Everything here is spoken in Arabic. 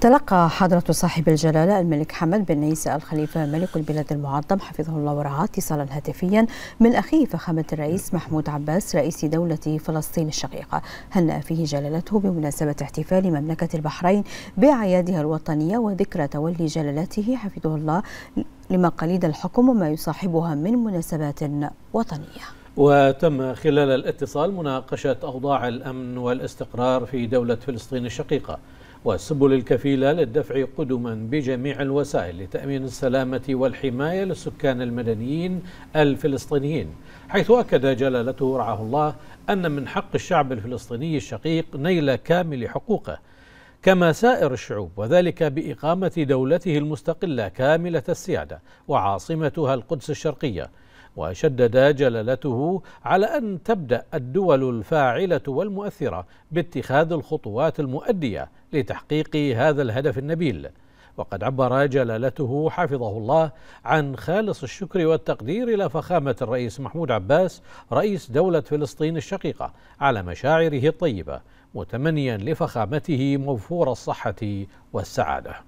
تلقى حضرة صاحب الجلالة الملك حمد بن عيسى الخليفة ملك البلاد المعظم حفظه الله ورعاه اتصالا هاتفيا من أخيه فخامة الرئيس محمود عباس رئيس دولة فلسطين الشقيقة هنأ فيه جلالته بمناسبة احتفال مملكة البحرين بأعيادها الوطنية وذكرى تولي جلالته حفظه الله لمقاليد الحكم وما يصاحبها من مناسبات وطنية وتم خلال الاتصال مناقشة أوضاع الأمن والاستقرار في دولة فلسطين الشقيقة والسبل الكفيلة للدفع قدما بجميع الوسائل لتأمين السلامة والحماية للسكان المدنيين الفلسطينيين حيث أكد جلالته رعاه الله أن من حق الشعب الفلسطيني الشقيق نيل كامل حقوقه كما سائر الشعوب وذلك بإقامة دولته المستقلة كاملة السيادة وعاصمتها القدس الشرقية وشدد جلالته على أن تبدأ الدول الفاعلة والمؤثرة باتخاذ الخطوات المؤدية لتحقيق هذا الهدف النبيل وقد عبر جلالته حفظه الله عن خالص الشكر والتقدير إلى فخامة الرئيس محمود عباس رئيس دولة فلسطين الشقيقة على مشاعره الطيبة متمنيا لفخامته موفور الصحة والسعادة